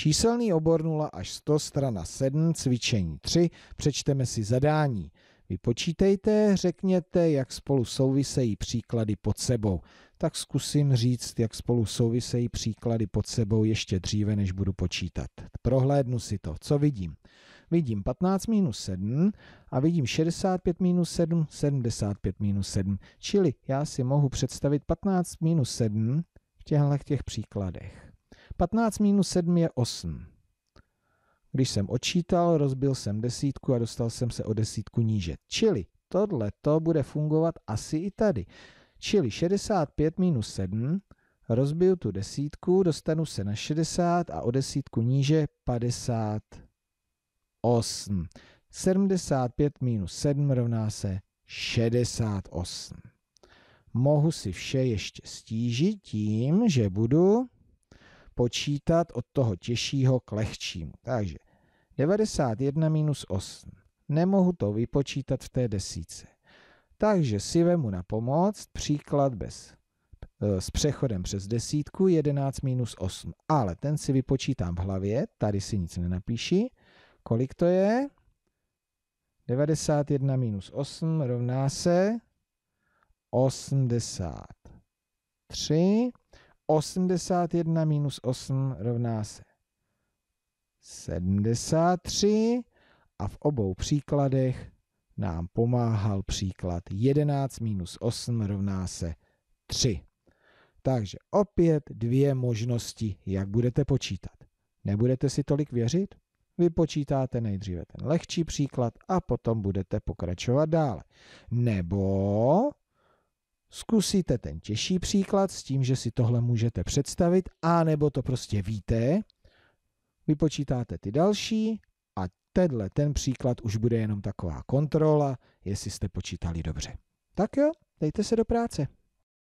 Číselný obor 0 až 100, strana 7, cvičení 3, přečteme si zadání. Vypočítejte, řekněte, jak spolu souvisejí příklady pod sebou. Tak zkusím říct, jak spolu souvisejí příklady pod sebou ještě dříve, než budu počítat. Prohlédnu si to. Co vidím? Vidím 15 minus 7 a vidím 65 minus 7, 75 minus 7. Čili já si mohu představit 15 minus 7 v těchto těch příkladech. 15 minus 7 je 8. Když jsem odčítal, rozbil jsem desítku a dostal jsem se o desítku níže. Čili tohle to bude fungovat asi i tady. Čili 65 minus 7, rozbiju tu desítku, dostanu se na 60 a o desítku níže 58. 75 minus 7 rovná se 68. Mohu si vše ještě stížit tím, že budu počítat od toho těžšího k lehčímu. Takže 91 minus 8. Nemohu to vypočítat v té desíce. Takže si vemu na pomoc příklad bez e, s přechodem přes desítku 11 minus 8. Ale ten si vypočítám v hlavě, tady si nic nenapíši. Kolik to je? 91 minus 8 rovná se 83. 81 minus 8 rovná se 73 a v obou příkladech nám pomáhal příklad 11 minus 8 rovná se 3. Takže opět dvě možnosti, jak budete počítat. Nebudete si tolik věřit? Vypočítáte nejdříve ten lehčí příklad a potom budete pokračovat dále. Nebo Zkusíte ten těžší příklad s tím, že si tohle můžete představit, a nebo to prostě víte, vypočítáte ty další a tenhle ten příklad už bude jenom taková kontrola, jestli jste počítali dobře. Tak jo, dejte se do práce.